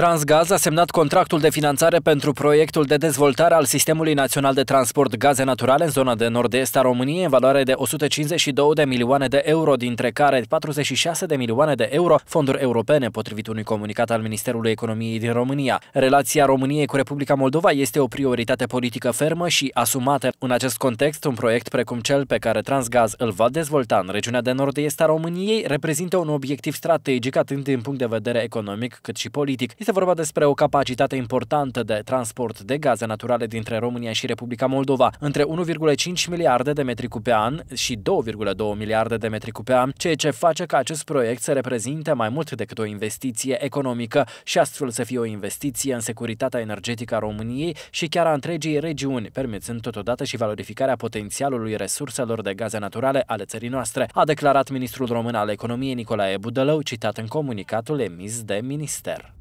Transgaz a semnat contractul de finanțare pentru proiectul de dezvoltare al Sistemului Național de Transport Gaze Naturale în zona de nord-est a României în valoare de 152 de milioane de euro, dintre care 46 de milioane de euro fonduri europene, potrivit unui comunicat al Ministerului Economiei din România. Relația României cu Republica Moldova este o prioritate politică fermă și asumată. În acest context, un proiect precum cel pe care Transgaz îl va dezvolta în regiunea de nord-est a României reprezintă un obiectiv strategic atât din punct de vedere economic cât și politic este vorba despre o capacitate importantă de transport de gaze naturale dintre România și Republica Moldova, între 1,5 miliarde de metri cu pe an și 2,2 miliarde de metri cu pe an, ceea ce face ca acest proiect să reprezinte mai mult decât o investiție economică și astfel să fie o investiție în securitatea energetică a României și chiar a întregii regiuni, permițând totodată și valorificarea potențialului resurselor de gaze naturale ale țării noastre, a declarat ministrul român al economiei Nicolae Budălău, citat în comunicatul emis de minister.